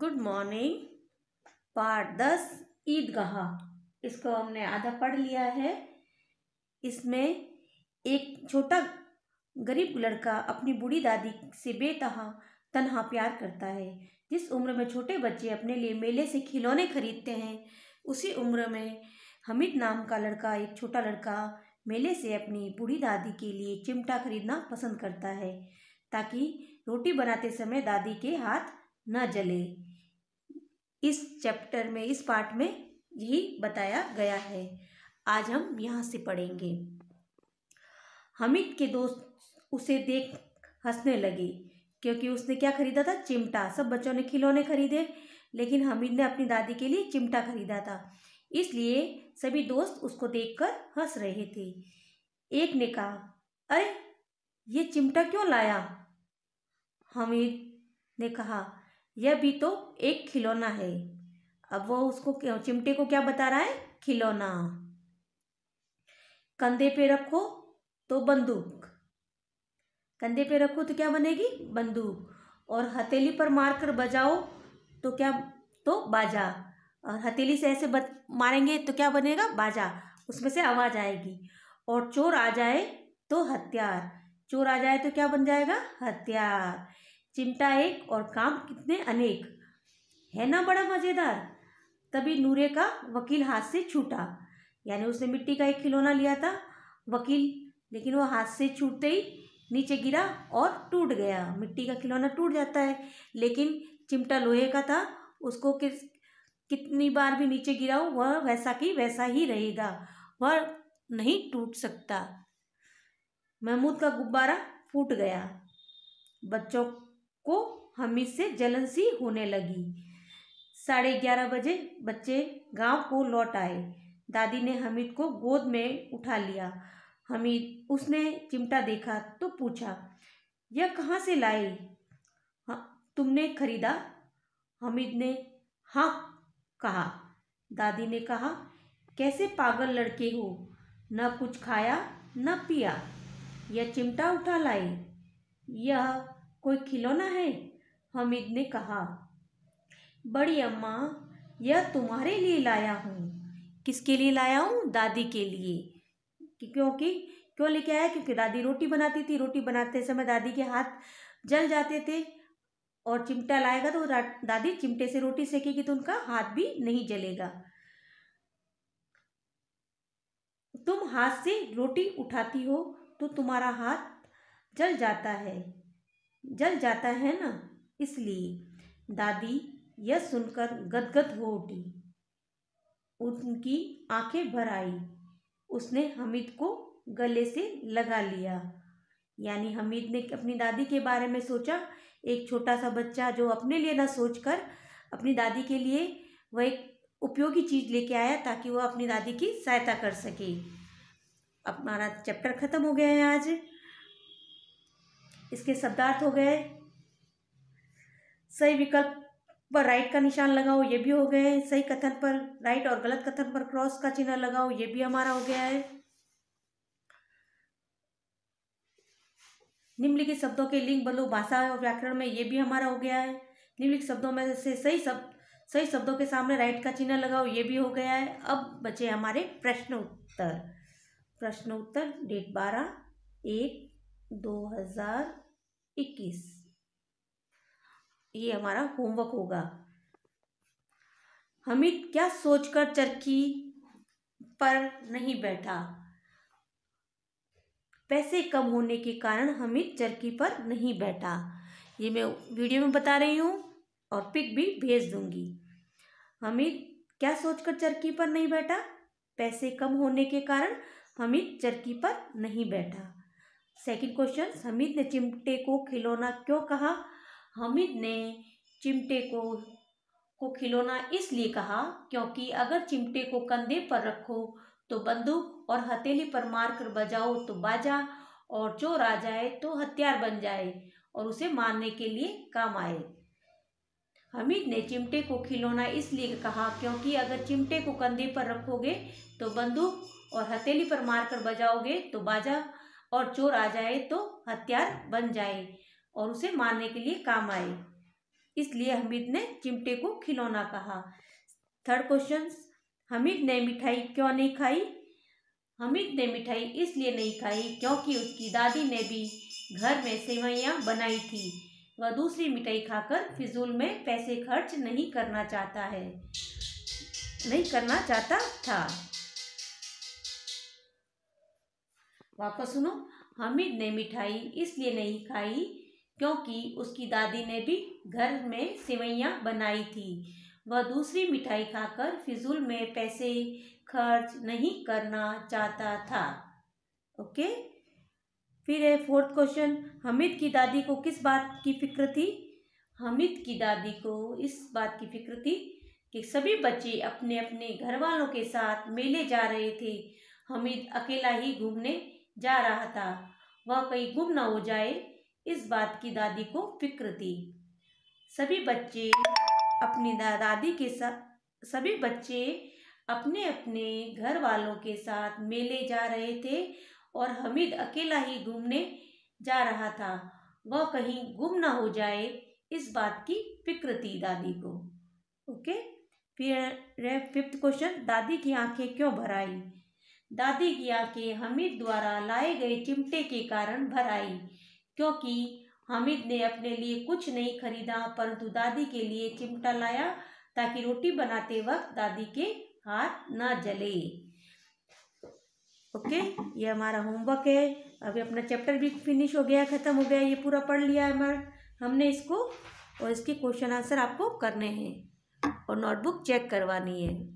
good morning part दस ईदगाह इसको हमने आधा पढ़ लिया है इसमें एक छोटा गरीब लड़का अपनी बूढ़ी दादी से बेतहा तनहा प्यार करता है जिस उम्र में छोटे बच्चे अपने लिए मेले से खिलौने खरीदते हैं उसी उम्र में हमिद नाम का लड़का एक छोटा लड़का मेले से अपनी बूढ़ी दादी के लिए चिमटा खरीदना पसंद करता है ताकि रोटी बनाते समय दादी के हाथ न जले इस चैप्टर में इस पार्ट में यही बताया गया है आज हम यहाँ से पढ़ेंगे हमिद के दोस्त उसे देख हंसने लगे क्योंकि उसने क्या खरीदा था चिमटा सब बच्चों ने खिलौने खरीदे लेकिन हमिद ने अपनी दादी के लिए चिमटा खरीदा था इसलिए सभी दोस्त उसको देखकर हंस रहे थे एक ने कहा अरे ये चिमटा क्यों लाया हमिद ने कहा यह भी तो एक खिलौना है अब वो उसको चिमटे को क्या बता रहा है खिलौना कंधे पे रखो तो बंदूक कंधे पे रखो तो क्या बनेगी बंदूक और हथेली पर मार कर बजाओ तो क्या तो बाजा और हथेली से ऐसे बत, मारेंगे तो क्या बनेगा बाजा उसमें से आवाज़ आएगी और चोर आ जाए तो हथियार चोर आ जाए तो क्या बन जाएगा हथियार चिमटा एक और काम कितने अनेक है ना बड़ा मज़ेदार तभी नूरे का वकील हाथ से छूटा यानी उसने मिट्टी का एक खिलौना लिया था वकील लेकिन वो हाथ से छूटते ही नीचे गिरा और टूट गया मिट्टी का खिलौना टूट जाता है लेकिन चिमटा लोहे का था उसको किस कितनी बार भी नीचे गिराओ वह वैसा की वैसा ही रहेगा वह नहीं टूट सकता महमूद का गुब्बारा फूट गया बच्चों को हमीद से जलन सी होने लगी साढ़े ग्यारह बजे बच्चे गांव को लौट आए दादी ने हमीद को गोद में उठा लिया हमीद उसने चिमटा देखा तो पूछा यह कहाँ से लाए हाँ, तुमने खरीदा हमीद ने हाँ कहा दादी ने कहा कैसे पागल लड़के हो न कुछ खाया न पिया यह चिमटा उठा लाए यह कोई खिलौना है हमीद ने कहा बड़ी अम्मा यह तुम्हारे लिए लाया हूँ किसके लिए लाया हूँ दादी के लिए क्योंकि क्यों लेके आया क्योंकि दादी रोटी बनाती थी रोटी बनाते समय दादी के हाथ जल जाते थे और चिमटा लाएगा तो दादी चिमटे से रोटी सेकेगी तो उनका हाथ भी नहीं जलेगा तुम हाथ से रोटी उठाती हो तो तुम्हारा हाथ जल जाता है जल जाता है ना इसलिए दादी यह सुनकर गदगद हो उठी उनकी आंखें भर आई उसने हमीद को गले से लगा लिया यानी हमीद ने अपनी दादी के बारे में सोचा एक छोटा सा बच्चा जो अपने लिए ना सोचकर अपनी दादी के लिए वह एक उपयोगी चीज़ लेके आया ताकि वह अपनी दादी की सहायता कर सके हमारा चैप्टर ख़त्म हो गया है आज इसके शब्दार्थ हो गए सही विकल्प पर राइट का निशान लगाओ ये भी हो गए सही कथन पर राइट और गलत कथन पर क्रॉस का चिन्ह लगाओ ये भी हमारा हो गया है निम्नलिखित शब्दों के लिंग बदलो भाषा और व्याकरण में ये भी हमारा हो गया है निम्नलिखित शब्दों में से सही शब्द सही शब्दों के सामने राइट का चिन्ह लगाओ ये भी हो गया है अब बचे हमारे प्रश्न उत्तर प्रश्न उत्तर डेट बारह एक 2021 ये हमारा होमवर्क होगा हमिद क्या सोचकर चरखी पर नहीं बैठा पैसे कम होने के कारण हमिद चरखी पर नहीं बैठा ये मैं वीडियो में बता रही हूँ और पिक भी भेज दूंगी हमिद क्या सोचकर चरखी पर नहीं बैठा पैसे कम होने के कारण हमिद चरखी पर नहीं बैठा सेकंड क्वेश्चन हमीद ने चिमटे को खिलौना क्यों कहा हमीद ने चिमटे को को खिलौना इसलिए कहा क्योंकि अगर चिमटे को कंधे पर रखो तो बंदूक और हथेली पर मार कर बजाओ तो बाजा और चोर आ जाए तो हथियार बन जाए और उसे मारने के लिए काम आए हमीद ने चिमटे को खिलौना इसलिए कहा क्योंकि अगर चिमटे को कंधे पर रखोगे तो बंदूक और हथेली पर मार कर बजाओगे तो बाजा और चोर आ जाए तो हथियार बन जाए और उसे मारने के लिए काम आए इसलिए हमीद ने चिमटे को खिलौना कहा थर्ड क्वेश्चन हमीद ने मिठाई क्यों नहीं खाई हमीद ने मिठाई इसलिए नहीं खाई क्योंकि उसकी दादी ने भी घर में सेवैयाँ बनाई थी वह दूसरी मिठाई खाकर फिजूल में पैसे खर्च नहीं करना चाहता है नहीं करना चाहता था वापस सुनो हामिद ने मिठाई इसलिए नहीं खाई क्योंकि उसकी दादी ने भी घर में सेवैयाँ बनाई थी वह दूसरी मिठाई खाकर फिजूल में पैसे खर्च नहीं करना चाहता था ओके फिर है फोर्थ क्वेश्चन हमिद की दादी को किस बात की फिक्र थी हमिद की दादी को इस बात की फिक्र थी कि सभी बच्चे अपने अपने घर वालों के साथ मेले जा रहे थे हमिद अकेला ही घूमने जा रहा था वह कहीं गुम न हो जाए इस बात की दादी को फिक्र थी सभी बच्चे अपनी दादी के साथ सभी बच्चे अपने अपने घर वालों के साथ मेले जा रहे थे और हमीद अकेला ही घूमने जा रहा था वह कहीं गुम ना हो जाए इस बात की फिक्र थी दादी को ओके फिर फिफ्थ क्वेश्चन दादी की आंखें क्यों भराई दादी किया के हमिद द्वारा लाए गए चिमटे के कारण भर आई क्योंकि हामिद ने अपने लिए कुछ नहीं खरीदा परंतु दादी के लिए चिमटा लाया ताकि रोटी बनाते वक्त दादी के हाथ ना जले ओके ये हमारा होमवर्क है अभी अपना चैप्टर भी फिनिश हो गया ख़त्म हो गया ये पूरा पढ़ लिया हमारा हमने इसको और इसके क्वेश्चन आंसर आपको करने हैं और नोटबुक चेक करवानी है